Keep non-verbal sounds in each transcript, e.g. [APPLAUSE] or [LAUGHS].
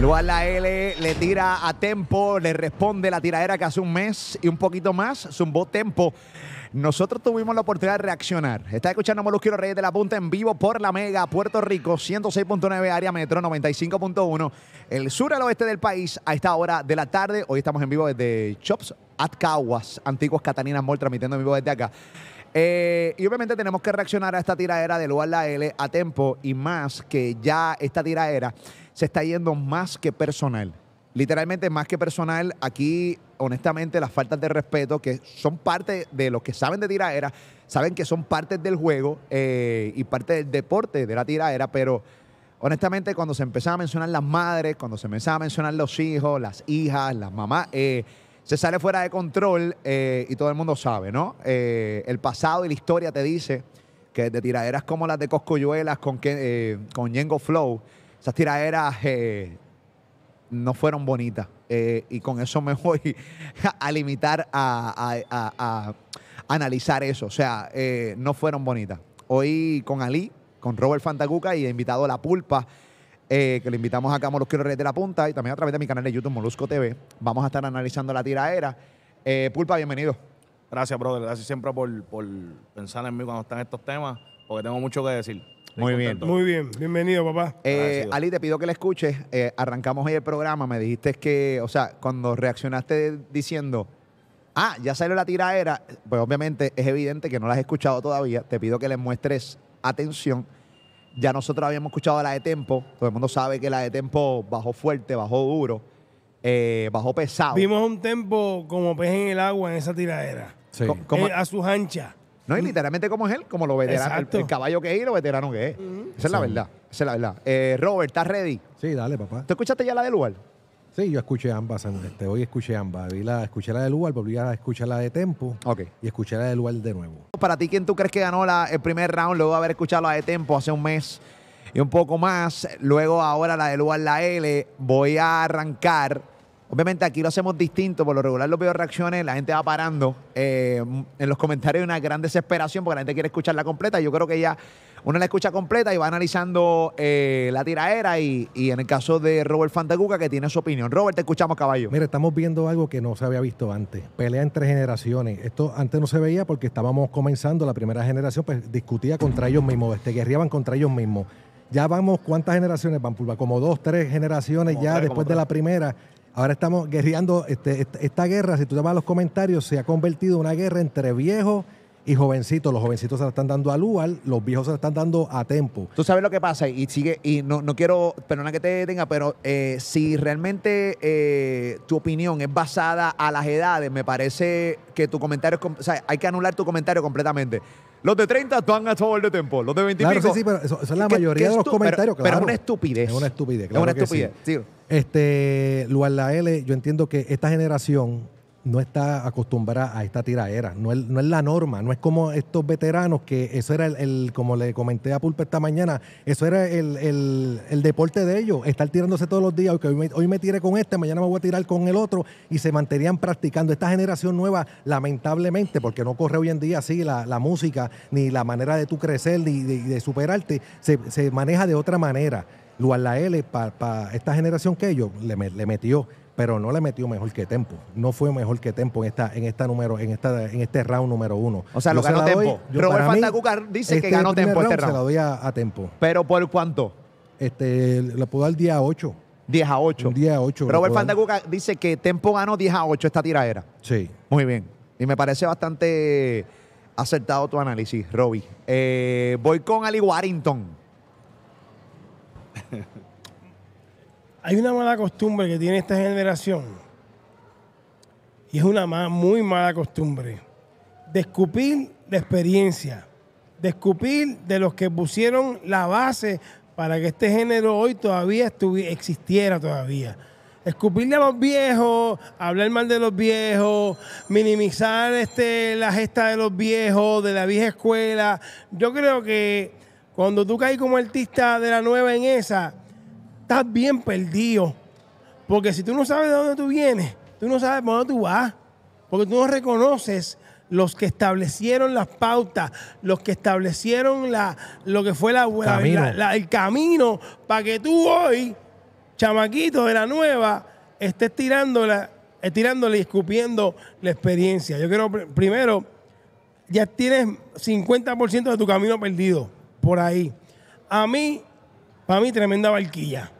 Luar la L le tira a tempo, le responde la tiradera que hace un mes y un poquito más, zumbó tempo. Nosotros tuvimos la oportunidad de reaccionar. Está escuchando Molusquero Reyes de la Punta en vivo por la Mega, Puerto Rico, 106.9 área metro, 95.1, el sur al oeste del país, a esta hora de la tarde. Hoy estamos en vivo desde Chops at Caguas, antiguos Cataninas Mall, transmitiendo en vivo desde acá. Eh, y obviamente tenemos que reaccionar a esta tiradera de Luar la L a tempo y más que ya esta tiradera se está yendo más que personal. Literalmente más que personal, aquí honestamente las faltas de respeto que son parte de los que saben de tiraera, saben que son parte del juego eh, y parte del deporte de la tiradera, pero honestamente cuando se empezaba a mencionar las madres, cuando se empezaba a mencionar los hijos, las hijas, las mamás, eh, se sale fuera de control eh, y todo el mundo sabe, ¿no? el pasado y la historia te dice que de tiraderas como las de Coscoyuelas con, con Yengo Flow, esas tiraeras eh, no fueron bonitas. Eh, y con eso me [LAUGHS] voy a limitar a, analizar eso. O sea, eh, no fueron bonitas. Hoy con Ali, con Robert Fantacuca y he invitado a La Pulpa, que le invitamos acá a Molusco Reyes de la Punta y también a través de mi canal de YouTube Molusco TV. Vamos a estar analizando la tiraera. Pulpa, bienvenido. Gracias, brother. Gracias siempre por pensar en mí cuando están estos temas, porque tengo mucho que decir. Muy bien. Muy bien, bienvenido, papá. Eh, Ali, te pido que le escuches. Eh, arrancamos hoy el programa. Me dijiste que, o sea, cuando reaccionaste diciendo, ah, ya salió la tiradera pues obviamente es evidente que no la has escuchado todavía. Te pido que le muestres atención. Ya nosotros habíamos escuchado la de tempo. Todo el mundo sabe que la de tempo bajó fuerte, bajó duro, eh, bajó pesado. Vimos un tempo como pez en el agua en esa tiradera. a sus anchas. No, Y literalmente como es él, como lo veterano, el, caballo que es y lo veterano que es. Esa es la verdad, esa es la verdad. Eh, Robert, ¿estás ready? Sí, dale, papá. ¿Tú escuchaste ya la del lugar? Sí, yo escuché ambas, este, hoy escuché ambas. Vi la, escuché la del lugar, volví a escuchar la de Tempo okay. y escuché la del lugar de nuevo. Para ti, ¿quién tú crees que ganó la, el primer round luego de haber escuchado la de Tempo hace un mes y un poco más? Luego ahora la del lugar, la L. Voy a arrancar Obviamente aquí lo hacemos distinto, por lo regular los veo reacciones, la gente va parando. Eh, en los comentarios hay una gran desesperación porque la gente quiere escucharla completa. Yo creo que ya uno la escucha completa y va analizando eh, la tiraera y, en el caso de Robert Fantaguca, que tiene su opinión. Robert, te escuchamos caballo. Mira, estamos viendo algo que no se había visto antes. Pelea entre generaciones. Esto antes no se veía porque estábamos comenzando, la primera generación pues, discutía contra ellos mismos, este, guerreaban contra ellos mismos. Ya vamos, ¿cuántas generaciones van, Pulva? Como dos, tres generaciones ya después de la primera Ahora estamos guerreando, este, esta, guerra, si tú te vas a los comentarios, se ha convertido en una guerra entre viejos y jovencitos. Los jovencitos se la están dando a lugar, los viejos se la están dando a tempo. Tú sabes lo que pasa y sigue, y no, no quiero, perdona que te detenga, pero eh, si realmente eh, tu opinión es basada a las edades, me parece que tu comentario, o sea, hay que anular tu comentario completamente. Los de 30 tú a todo el de tiempo. Los de 25. claro, sí, sí, pero eso, es la mayoría de los comentarios. Pero, claro. pero, es una estupidez. Es una estupidez, claro. Es una estupidez. Que sí. Este, Luar La L, yo entiendo que esta generación no está acostumbrada a esta tiraera. No es, no es la norma, no es como estos veteranos que eso era el, como le comenté a Pulpe esta mañana, eso era el, deporte de ellos, estar tirándose todos los días, hoy, me, hoy tiré con este, mañana me voy a tirar con el otro, y se mantenían practicando. Esta generación nueva, lamentablemente, porque no corre hoy en día así la, música, ni la manera de tú crecer, ni de, superarte, se, maneja de otra manera. a la L para esta generación que ellos le, le metió pero no le metió mejor que Tempo. No fue mejor que Tempo en este round número uno. O sea, lo ganó Tempo. Robert Fantacuca dice que este ganó Tempo este round. Se lo doy a, Tempo. ¿Pero por cuánto? Este, le puedo dar 10 a 8. 10 a 8. 10 a 8. Robert Fantacuca dice que Tempo ganó 10 a 8 esta tiradera. Sí. Muy bien. Y me parece bastante acertado tu análisis, Robbie. Eh, voy con Ali Warrington. [LAUGHS] Hay una mala costumbre que tiene esta generación, y es una muy mala costumbre, de escupir de experiencia, de escupir de los que pusieron la base para que este género hoy todavía existiera todavía. Escupirle a los viejos, hablar mal de los viejos, minimizar este, la gesta de los viejos, de la vieja escuela. Yo creo que cuando tú caes como artista de la nueva en esa, estás bien perdido. Porque si tú no sabes de dónde tú vienes, tú no sabes por dónde tú vas. Porque tú no reconoces los que establecieron las pautas, los que establecieron la, lo que fue la, el camino para que tú hoy, chamaquito de la nueva, estés tirándola, estirándole eh, y escupiendo la experiencia. Yo quiero, primero, ya tienes 50% de tu camino perdido por ahí. A mí, para mí, tremenda barquilla.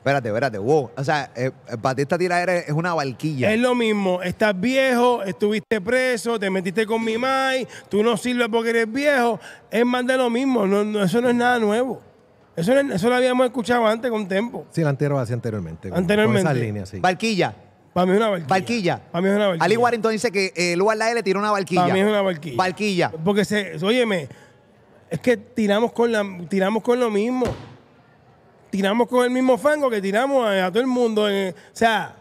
Espérate, espérate, wow. O sea, eh, Batista eh, tirada es una barquilla. Es lo mismo, estás viejo, estuviste preso, te metiste con mi mai, tú no sirves porque eres viejo. Es más de lo mismo, eso no es nada nuevo. Eso, lo habíamos escuchado antes con tiempo. Sí, la anterior hacía anteriormente. Anteriormente. Con esas líneas, sí. Barquilla. Para mí es una barquilla. Barquilla. Para mí es una barquilla. Ali Warrington dice que el eh, Lugar le tiró una barquilla. Para mí es una barquilla. Barquilla. Porque, se, óyeme, es que tiramos con, la, tiramos con lo mismo tiramos con el mismo fango que tiramos a, todo el mundo. o sea,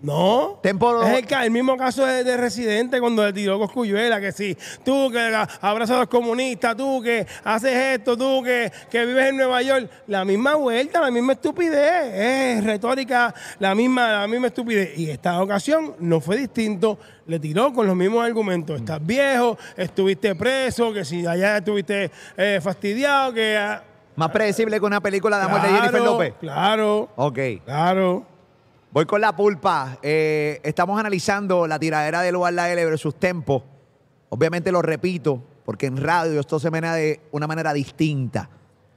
no. Tempo... Es el, mismo caso de, Residente cuando le tiró con Coscuyuela, que sí, tú que abrazas a los comunistas, tú que haces esto, tú que, vives en Nueva York. La misma vuelta, la misma estupidez. Es retórica, la misma, la misma estupidez. Y esta ocasión no fue distinto. Le tiró con los mismos argumentos. Estás viejo, estuviste preso, que si allá estuviste eh, fastidiado, que... Ah, más ah, predecible que una película de amor muerte de Jennifer López. Claro. Ok. Claro. Voy con la pulpa. Eh, estamos analizando la tiradera de Lugar La L versus Tempo. Obviamente lo repito, porque en radio esto se menea de una manera distinta.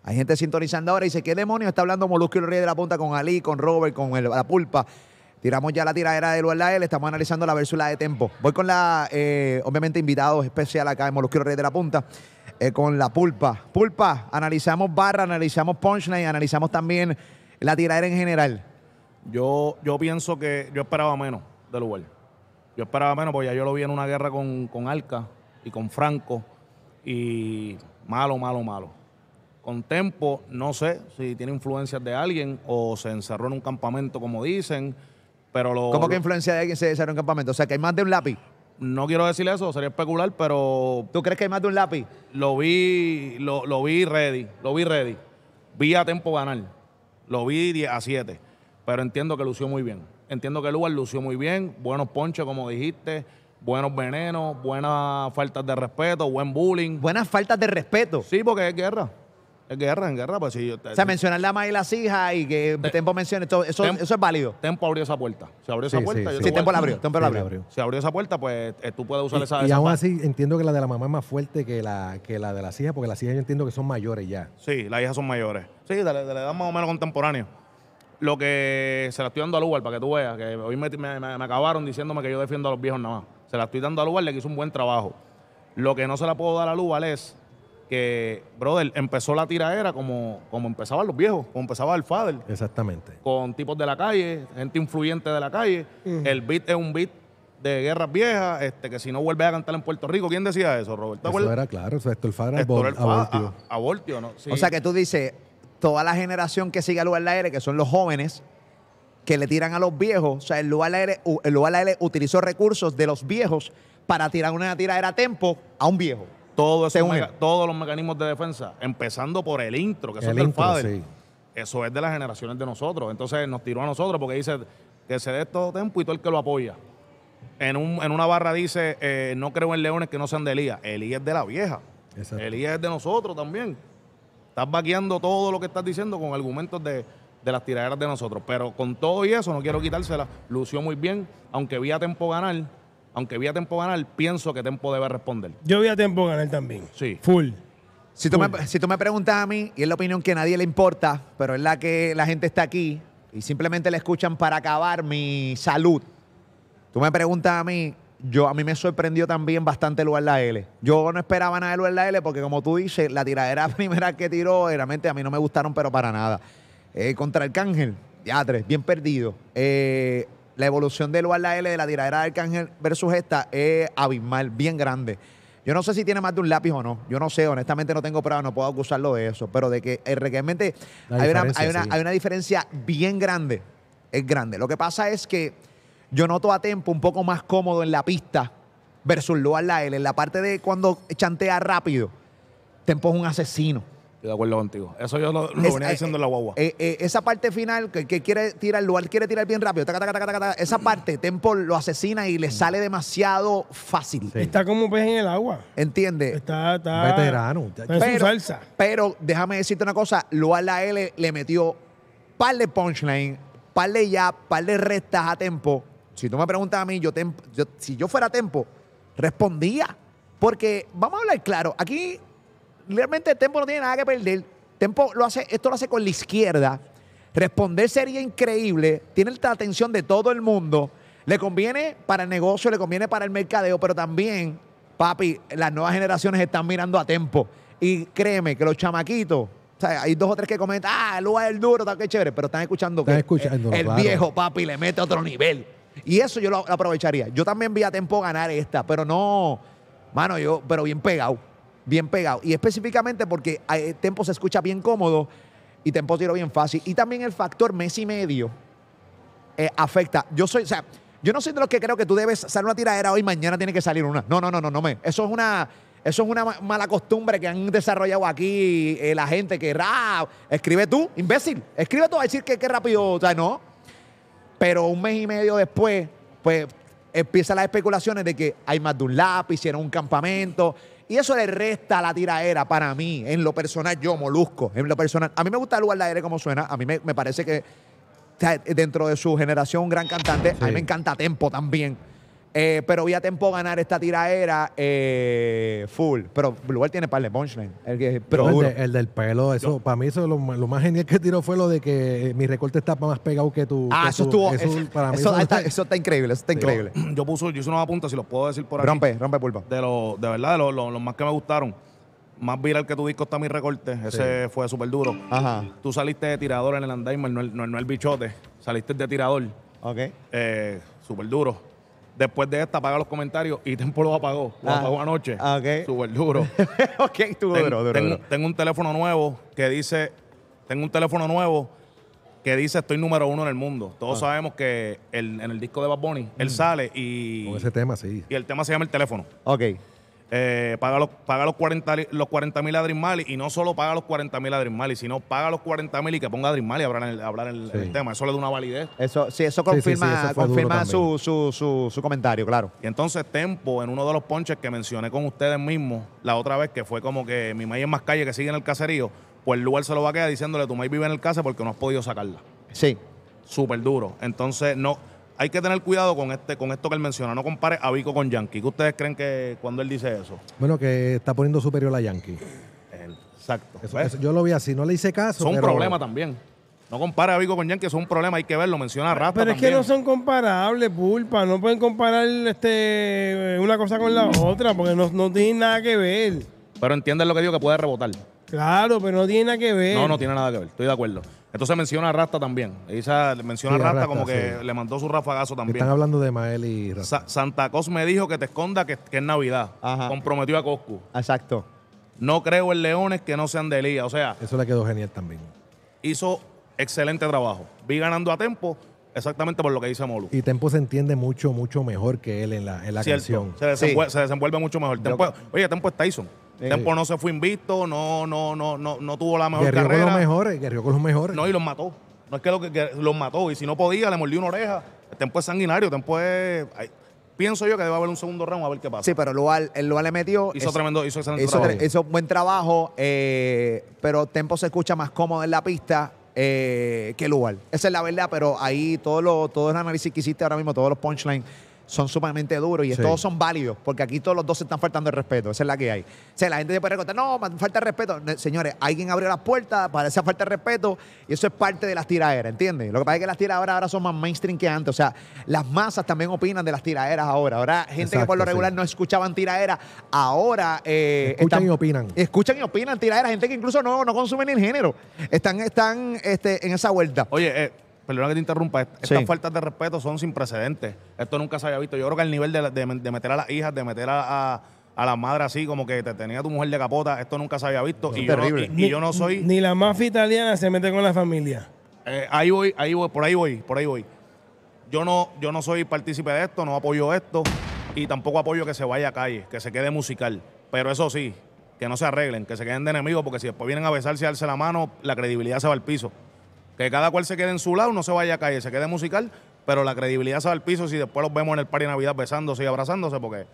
Hay gente sintonizando ahora y dice, ¿qué demonios está hablando Molusco y Reyes de la Punta con Ali, con Robert, con la pulpa? Tiramos ya la tiradera de Lugar La L, estamos analizando la versus de Tempo. Voy con la, eh, obviamente, invitados especial acá en Molusco y Reyes de la Punta. Eh, con la pulpa. Pulpa, analizamos barra, analizamos punchline, analizamos también la tiradera en general. Yo, yo pienso que yo esperaba menos de lugar. Yo esperaba menos porque ya yo lo vi en una guerra con, con Alca y con Franco y malo, malo, malo. Con Tempo, no sé si tiene influencias de alguien o se encerró en un campamento, como dicen, pero lo... ¿Cómo que influencia de alguien se encerró en un campamento? O sea, que hay más de un lápiz. No quiero decir eso, sería especular, pero. ¿Tú crees que hay más de un lápiz? Lo vi, lo, lo vi ready, lo vi ready. Vi a tiempo ganar. Lo vi 10 a 7. Pero entiendo que lució muy bien. Entiendo que Lugar lució muy bien. Buenos ponches, como dijiste buenos venenos, buenas faltas de respeto, buen bullying. Buenas faltas de respeto. Sí, porque es guerra. En guerra, en guerra, pues sí. o sea, mencionar la madre y las hijas y que tiempo Tempo mencione, eso, eso, es válido. Tempo abrió esa puerta. Se abrió esa puerta. Sí, sí Tempo la abrió. Tempo la abrió. Se abrió esa puerta, pues eh, tú puedes usar esa. Y aún así entiendo que la de la mamá es más fuerte que la, que la de las hijas, porque las hijas yo entiendo que son mayores ya. Sí, las hijas son mayores. Sí, de, la edad más o menos contemporánea. Lo que se la estoy dando a lugar para que tú veas, que hoy me, acabaron diciéndome que yo defiendo a los viejos nada más. Se la estoy dando a lugar, le hizo un buen trabajo. Lo que no se la puedo dar a lugar es que, brother, empezó la tiradera como, como empezaban los viejos, como empezaba el Fader. Exactamente. Con tipos de la calle, gente influyente de la calle. El beat es un beat de guerras viejas, este, que si no vuelve a cantar en Puerto Rico, ¿quién decía eso, Roberto? Eso era claro, o sea, esto el Fader es abortio. A, ¿no? O sea, que tú dices, toda la generación que sigue al lugar la aire, que son los jóvenes, que le tiran a los viejos, o sea, el lugar el lugar utilizó recursos de los viejos para tirar una tiradera a tempo a un viejo todo todos los mecanismos de defensa, empezando por el intro, que eso es del padre, Eso es de las generaciones de nosotros. Entonces nos tiró a nosotros porque dice que se dé todo tiempo y todo el que lo apoya. En, un, en una barra dice, eh, no creo en leones que no sean de Elías. Elías es de la vieja. Elías es de nosotros también. Estás vaqueando todo lo que estás diciendo con argumentos de, las tiraderas de nosotros. Pero con todo y eso, no quiero quitársela. Lució muy bien, aunque vi tiempo ganar aunque vi a Tempo ganar, pienso que Tempo debe responder. Yo vi a Tempo ganar también. Sí. Full. Si tú, me, si preguntas a mí, y es la opinión que a nadie le importa, pero es la que la gente está aquí y simplemente le escuchan para acabar mi salud. Tú me preguntas a mí, yo, a mí me sorprendió también bastante lugar la L. Yo no esperaba nada de lugar la L porque, como tú dices, la tiradera [LAUGHS] primera que tiró, realmente a mí no me gustaron, pero para nada. Eh, contra Arcángel, ya tres, bien perdido. Eh, la evolución de la L de la tiradera de Arcángel versus esta es abismal, bien grande. Yo no sé si tiene más de un lápiz o no. Yo no sé, honestamente no tengo pruebas, no puedo acusarlo de eso. Pero de que eh, realmente hay una, diferencia bien grande. Es grande. Lo que pasa es que yo noto a Tempo un poco más cómodo en la pista versus Luar L. En la parte de cuando chantea rápido, Tempo es un asesino de acuerdo contigo. Eso yo lo, venía eh, diciendo la guagua. Eh, eh, esa parte final que, que quiere tirar, lugar quiere tirar bien rápido. esa parte, Tempo lo asesina y le sale demasiado fácil. Está como pez en el agua. Entiende. Está, veterano. pero, salsa. Pero déjame decirte una cosa: a la L le metió par de punchline, par de ya, par de restas a Tempo. Si tú me preguntas a mí, yo, si yo fuera Tempo, respondía. Porque vamos a hablar claro, aquí realmente Tempo no tiene nada que perder. Tempo lo hace, esto lo hace con la izquierda. Responder sería increíble. Tiene la atención de todo el mundo. Le conviene para el negocio, le conviene para el mercadeo, pero también, papi, las nuevas generaciones están mirando a Tempo. Y créeme que los chamaquitos, o sea, hay dos o tres que comentan, ah, el es el duro, está que chévere, pero están escuchando que el, viejo papi le mete a otro nivel. Y eso yo lo, lo aprovecharía. Yo también vi a Tempo ganar esta, pero no, mano, yo, pero bien pegado bien pegado. Y específicamente porque el eh, tempo se escucha bien cómodo y tempo tiro bien fácil. Y también el factor mes y medio eh, afecta. Yo soy, o sea, yo no soy de los que creo que tú debes salir una tiradera hoy, mañana tiene que salir una. No, no, no, no, no me. Eso es una. Eso es una mala costumbre que han desarrollado aquí eh, la gente que rap, escribe tú, imbécil, escribe tú a decir que qué rápido, o sea, no. Pero un mes y medio después, pues empiezan las especulaciones de que hay más de un lápiz, hicieron un campamento, y eso le resta la tiraera para mí, en lo personal, yo, molusco, en lo personal. A mí me gusta el lugar de aire como suena, a mí me, parece que dentro de su generación un gran cantante, a mí me encanta Tempo también. Eh, pero vi a Tempo ganar esta tiraera eh, full. Pero Blue tiene par de punchline. El, el, del pelo, eso para mí lo, más genial que tiró fue lo de que eh, mi recorte está más pegado que tu. Ah, eso estuvo. Eso, está, increíble, eso está increíble. [CLEARS THROAT] Yo, puse, yo hice unos apuntes, si los puedo decir por ahí Rompe, rompe pulpa. De, verdad, de los más que me gustaron. Más viral que tu disco está mi recorte. Ese fue súper duro. Ajá. Tú saliste de tirador en el Andaimer, no el, no, el bichote. Saliste de tirador. Ok. Eh, súper duro. Después de esta, apaga los comentarios y Tempo lo apagó. Lo ah. apagó anoche. Ah, ok. Súper duro. [LAUGHS] ok, tú duro, tengo, un teléfono nuevo que dice... Tengo un teléfono nuevo que dice estoy número uno en el mundo. Todos ah. sabemos que en el disco de Bad Bunny, él mm. sale y... Con ese tema, sí. Y el tema se llama El Teléfono. Ok. Eh, paga, los, paga 40 los mil a Drismali y no solo paga los 40 mil a Drismali sino paga los 40 mil y que ponga a a hablar, el, el, tema. Eso le da una validez. Eso, sí, eso confirma, su, comentario, claro. Y entonces Tempo, en uno de los ponches que mencioné con ustedes mismos la otra vez, que fue como que mi maíz en más calle que sigue en el caserío, pues lugar se lo va a quedar diciéndole tu maíz vive en el casa porque no has podido sacarla. Sí. Súper duro. Entonces, no hay que tener cuidado con este con esto que él menciona. No compare a Vico con Yankee. ¿Qué ustedes creen que cuando él dice eso? Bueno, que está poniendo superior a Yankee. Exacto. yo lo vi así. No le hice caso. Es un problema también. No compare a Vico con Yankee, es un problema, hay que verlo, menciona rápido. Pero es que no son comparables, Pulpa, no pueden comparar este una cosa con la otra, porque no, no tienen nada que ver. Pero entiendes lo que digo, que puede rebotar. Claro, pero no tiene nada que ver. No, no tiene nada que ver, estoy de acuerdo. Entonces menciona a Rasta también. menciona a Rasta, como que le mandó su rafagazo también Están hablando de Mael y Rasta Santa Cos me dijo que te esconda que, es Navidad. Comprometió a Coscu. Exacto. No creo en leones que no sean de Elías. O sea, Eso le quedó genial también. hizo excelente trabajo. Vi ganando a tempo exactamente por lo que dice Molu. Y Tempo se entiende mucho, mucho mejor que él en la, en canción. Se desenvuelve, mucho mejor. oye, Tempo es Tyson. Eh, tempo no se fue invicto, no, no, no, no, no tuvo la mejor guerrió carrera. con los mejores, con los mejores. No, y los mató. No es que, lo que, los mató. Y si no podía, le mordió una oreja. Tempo es sanguinario, Tempo es... pienso yo que debe haber un segundo round a ver qué pasa. Sí, pero el lugar le metió. Hizo, un excelente trabajo. buen trabajo, eh, pero Tempo se escucha más cómodo en la pista. Eh, que Lugar. Esa es la verdad, pero ahí todo, lo, todo el análisis que hiciste ahora mismo, todos los punchlines, son sumamente duros y todos son válidos, porque aquí todos los dos están faltando el respeto. Esa es la que hay. O sea, la gente se puede recortar, no, falta respeto. Señores, alguien abrió la puerta para esa falta de respeto y eso es parte de las tiraderas, ¿entiendes? Lo que pasa es que las tiraderas ahora son más mainstream que antes. O sea, las masas también opinan de las tiraderas ahora. Ahora, gente que por lo regular no escuchaban tiraderas, ahora. Eh, escuchan y opinan. Escuchan y opinan tiraderas, gente que incluso no, no consumen el género. Están, están este, en esa vuelta. Oye, eh perdona que te interrumpa, estas faltas de respeto son sin precedentes. Esto nunca se había visto. Yo creo que el nivel de, meter a las hijas, de meter a, a a la madre así, como que te tenía tu mujer de capota, esto nunca se había visto. y, terrible. Yo no, soy. Ni, la mafia italiana se mete con la familia. Eh, ahí voy, ahí voy, por ahí voy, por ahí voy. Yo no, yo no soy partícipe de esto, no apoyo esto y tampoco apoyo que se vaya a calle, que se quede musical. Pero eso sí, que no se arreglen, que se queden de enemigos, porque si después vienen a besarse y darse la mano, la credibilidad se va al piso. Que cada cual se quede en su lado, no se vaya a caer, se quede musical, pero la credibilidad se va al piso si después los vemos en el par de Navidad besándose y abrazándose, porque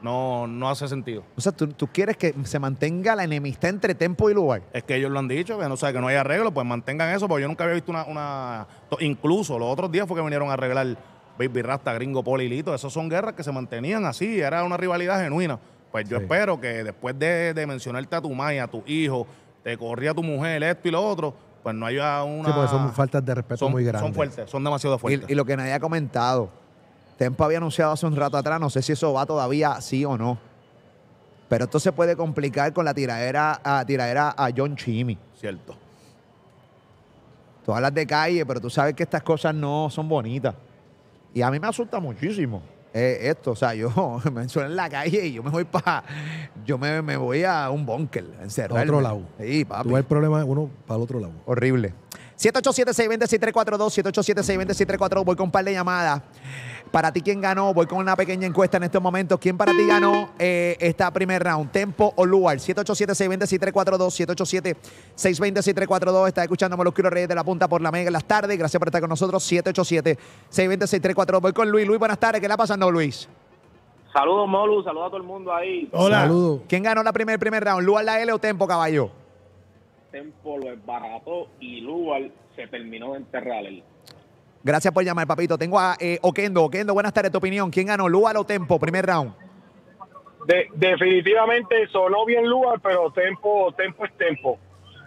no, no hace sentido. O sea, ¿tú, quieres que se mantenga la enemistad entre tempo y lugar. Es que ellos lo han dicho, que no, que no hay arreglo, pues mantengan eso, porque yo nunca había visto una, una... Incluso los otros días fue que vinieron a arreglar Baby Rasta, Gringo, Polilito, esas son guerras que se mantenían así, era una rivalidad genuina. Pues yo espero que después de, de mencionarte a tu madre, a tu hijo, te corría tu mujer, esto y lo otro, pues no hay una. Sí, porque son faltas de respeto muy grandes. Son fuertes, son demasiado fuertes. Y, lo que nadie ha comentado, Tempo había anunciado hace un rato atrás, no sé si eso va todavía sí o no. Pero esto se puede complicar con la tiradera a, tiradera a John Chimmy. Cierto. Tú hablas de calle, pero tú sabes que estas cosas no son bonitas. Y a mí me asusta muchísimo esto. O sea, yo [LAUGHS] me suelo en la calle y yo me voy para. Yo me, me, voy a un búnker, en Para otro lado. y papi. el problema uno para el otro lado. Horrible. 787-620-6342, voy con un par de llamadas. Para ti, ¿quién ganó? Voy con una pequeña encuesta en estos momentos. ¿Quién para ti ganó eh, esta primer round? ¿Tempo o lugar? 787-620-6342, 787-620-6342. Está escuchándome los Quiero Reyes de la Punta por la Mega en las tardes. Gracias por estar con nosotros. 787-620-6342. Voy con Luis. Luis, buenas tardes. ¿Qué le está pasando, Luis? Saludos, Molu. Saludos a todo el mundo ahí. Hola. ¿Quién ganó la primer, primer round? ¿Lugar la L o Tempo, caballo? Tempo lo esbarató y Lugar se terminó de enterrar. Él. Gracias por llamar, papito. Tengo a eh, Okendo. Oquendo, buenas tardes. Tu opinión. ¿Quién ganó, Lugar o Tempo? Primer round. definitivamente sonó bien Lugar, pero Tempo, Tempo es Tempo.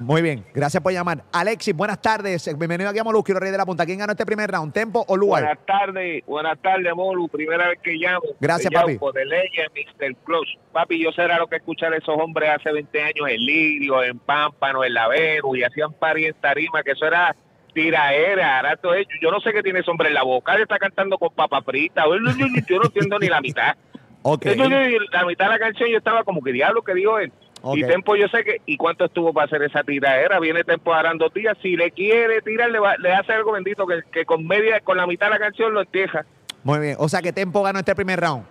Muy bien, gracias por llamar. Alexis, buenas tardes. Bienvenido aquí a quiero Rey de la Punta. ¿Quién ganó este primer round? ¿Tempo o Lugar? Buenas tardes, buenas tardes, Molu. Primera vez que llamo. Gracias, papi. de Leyes, Mr. Close. Papi, yo será lo que escuchar a esos hombres hace 20 años en Lirio, en Pámpano, en veru y hacían pari en Tarima, que eso era tiraera, Yo no sé qué tiene ese hombre en la boca, él está cantando con papa frita. Yo, no entiendo ni la mitad. [LAUGHS] la mitad de la canción yo estaba como que diablo que dijo él y Tempo yo sé que, ¿y cuánto estuvo para hacer esa tiradera? Viene Tempo arando dos días, si le quiere tirar, le, hace algo bendito, que, con media, con la mitad de la canción lo entierra. Muy bien, o sea que Tempo ganó este primer round.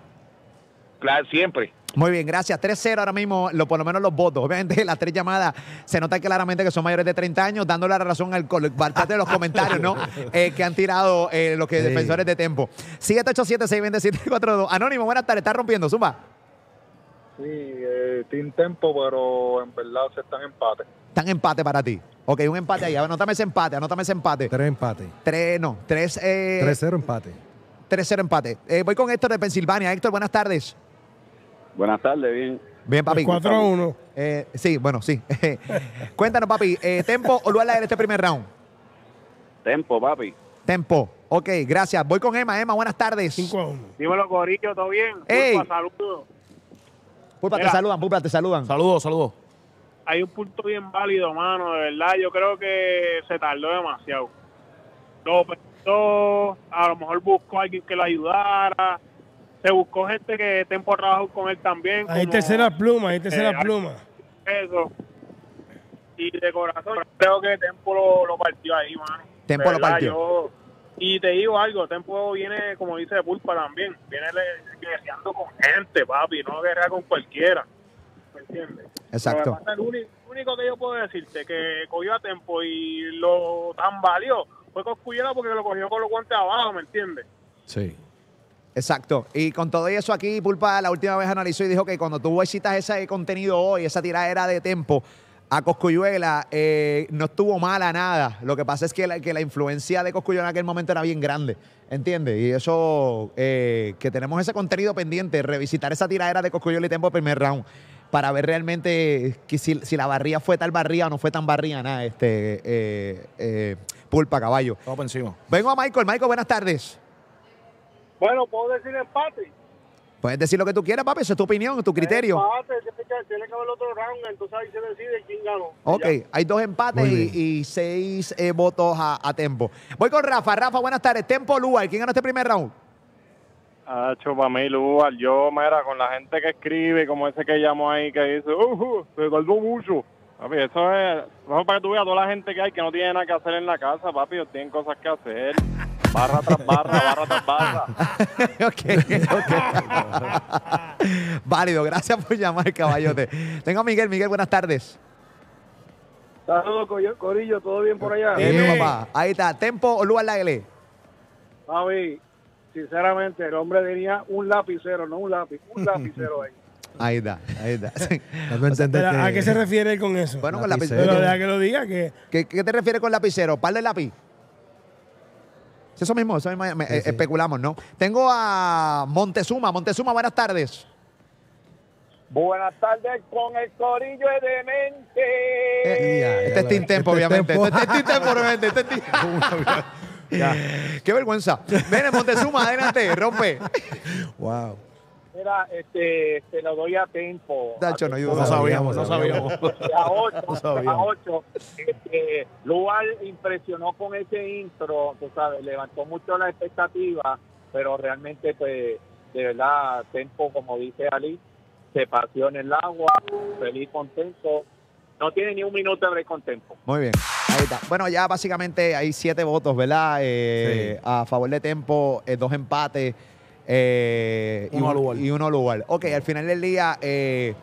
Claro, siempre. Muy bien, gracias. 3-0 ahora mismo, lo, por lo menos los votos. Obviamente, [LAUGHS] las tres llamadas se nota claramente que son mayores de 30 años, dándole la razón al parte de los comentarios, [LAUGHS] eh, que han tirado eh, los que defensores de Tempo. 787 627 42 Anónimo, buenas tardes, está rompiendo, suma Sí, eh, Tempo, pero en verdad se están empate. Están empate para ti. Ok, un empate ahí. Anótame ese empate, anótame ese empate. Tres empates. Tres, no, tres. Eh, 3-0 empate. Tres cero empate. Eh, voy con Héctor de Pensilvania. Héctor, buenas tardes. Buenas tardes, bien. Bien, papi. 4-1. Pues eh, sí, bueno, sí. [LAUGHS] Cuéntanos, papi. Eh, ¿Tempo o Luala en este primer round? Tempo, papi. Tempo. Ok, gracias. Voy con Emma. Emma, buenas tardes. 5 Dímelo, Corillo, ¿todo bien? ¡Ey! Pulpa, te saludan, Pulpa, te saludan. Saludos, saludos. Hay un punto bien válido, mano, de verdad. Yo creo que se tardó demasiado. Lo pensó, a lo mejor buscó a alguien que lo ayudara. Se buscó gente que esté por trabajo con él también. Ahí tercera pluma, ahí tercera eh, pluma. Eso. Y de corazón, creo que Tempo lo, partió ahí, mano. Tempo lo partió. Y te digo algo, Tempo viene, como dice Pulpa también, viene guerreando con gente, papi, no guerrea con cualquiera. ¿Me entiendes? Exacto. lo único que yo puedo decirte que cogió a Tempo y lo valió fue Coscullera porque lo cogió con los guantes abajo, ¿me entiendes? Sí. Exacto. Y con todo eso aquí, Pulpa la última vez analizó y dijo que cuando tú visitas ese contenido hoy, esa era de Tempo, a Coscuyuela eh, no estuvo mala nada. Lo que pasa es que la, influencia de Coscuyuela en aquel momento era bien grande. ¿Entiendes? Y eso, eh, que tenemos ese contenido pendiente, revisitar esa tiradera de Coscuyuela y Tempo primer round para ver realmente si, la barría fue tal barría o no fue tan barría, nada, este, eh, pulpa, caballo. Vamos Vengo a Michael. Michael, buenas tardes. Bueno, puedo decir empate. Puedes decir lo que tú quieras, papi, eso es tu opinión, es tu eh, criterio. Ok, hay dos empates y, seis eh, votos a, tempo. Voy con Rafa. Rafa, buenas tardes. Tempo Lugar, ¿quién gana este primer round? Ah, para mí, Lugar. Yo, mira, con la gente que escribe, como ese que llamó ahí, que dice, uh, uh se tardó mucho. Papi, eso es, eso para que tú veas a toda la gente que hay que no tiene nada que hacer en la casa, papi, ellos tienen cosas que hacer. Barra tras barra, barra tras barra. [LAUGHS] ok, ok. Válido, gracias por llamar, caballote. Tengo a Miguel. Miguel, buenas tardes. Saludos, Corillo, ¿todo bien por allá? Bien, papá. Ahí está, Tempo o Lugar la Papi, sinceramente, el hombre tenía un lapicero, no un lápiz, un lapicero ahí. Ahí está, ahí está. [LAUGHS] ¿A qué se refiere con eso? Bueno, con lapicero. Pero que lo diga. Que... ¿Qué, te refieres con lapicero? ¿Par de lápiz? Eso mismo, eso mismo. Eh, especulamos, ¿no? Tengo a Montezuma. Montezuma, buenas tardes. Buenas tardes con el corillo de demente. Eh, este, este es Team este Tempo, obviamente. Este es Team [LAUGHS] Tempo, obviamente. Este es Qué vergüenza. Ven, Montezuma, adelante, rompe. Wow era este, te lo doy a tiempo. Dacho, no, no, sabíamos, [LAUGHS] no sabíamos. A 8, a Este, Lugar impresionó con ese intro, tú sabes, levantó mucho la expectativa, pero realmente, pues, de verdad, Tempo, como dice Ali, se pasó en el agua, feliz, contento. No tiene ni un minuto de break con Tempo. Muy bien. Ahí está. Bueno, ya básicamente hay siete votos, ¿verdad? Eh, a favor de Tempo, eh, dos empates eh, y, uno lugar. Ok, al final del día, eh,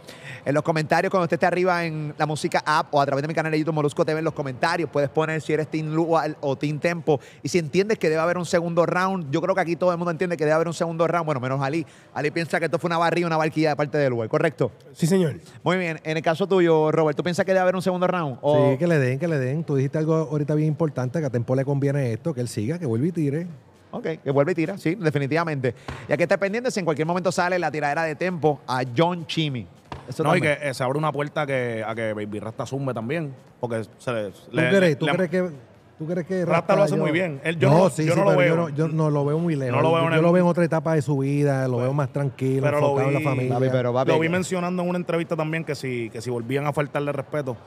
en los comentarios, cuando usted esté arriba en la música app o a través de mi canal de YouTube Molusco te ven los comentarios, puedes poner si eres Team Lugar o Team Tempo. Y si entiendes que debe haber un segundo round, yo creo que aquí todo el mundo entiende que debe haber un segundo round, bueno, menos Ali. Ali piensa que esto fue una barriga, una barquilla de parte de Lugar, ¿correcto? Sí, señor. Muy bien, en el caso tuyo, Robert, ¿tú piensas que debe haber un segundo round? Sí, que le den, que le den. Tú dijiste algo ahorita bien importante, que a Tempo le conviene esto, que él siga, que vuelva y tire. Ok, que vuelve y tira, sí, definitivamente. Y aquí está pendiente si en cualquier momento sale la tiradera de tempo a John Chimmy. Eso no, y que eh, se abre una puerta que, a que Baby Rasta zumbe también. Porque se le, ¿Tú, crees, ¿tú crees que.? ¿Tú Rasta, lo hace muy bien? yo no, sí, yo no lo veo. Yo no, lo veo muy lejos. yo, lo veo en otra etapa de su vida, lo veo más tranquilo, enfocado en la familia. pero lo vi mencionando en una entrevista también que si, que si volvían a faltarle respeto,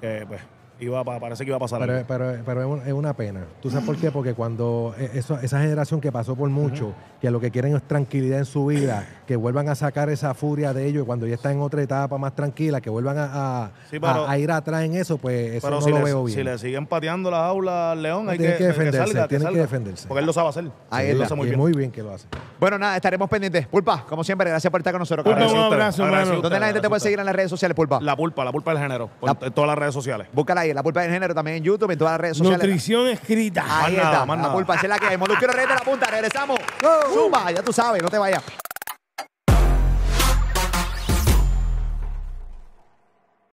que pues parece que iba a pasar pero, algo. Pero, es una pena. ¿Tú sabes por qué? Porque cuando e, esa generación que pasó por mucho, que lo que quieren es tranquilidad en su vida, que vuelvan a sacar esa furia de ellos, cuando ya está en otra etapa más tranquila, que vuelvan a, a, ir atrás en eso, pues eso no lo veo bien. Si le siguen pateando la aula, al León, hay que, defenderse. Que tienen que, defenderse. Porque él lo sabe hacer. él lo hace muy y bien. muy bien que lo hace. Bueno, nada, estaremos pendientes. Pulpa, como siempre, gracias por estar con nosotros. Pulpa, un abrazo, hermano. la gente te puede seguir en las redes sociales, Pulpa? La Pulpa, la Pulpa del género. En todas las redes sociales. Búscala ahí la Pulpa de Género también en YouTube, en todas las redes sociales. Nutrición escrita. Ahí está, la culpa Pulpa, es la que hay. Molusquero rey de la Punta, regresamos. ¡Zumba! Ya tú sabes, no te vayas.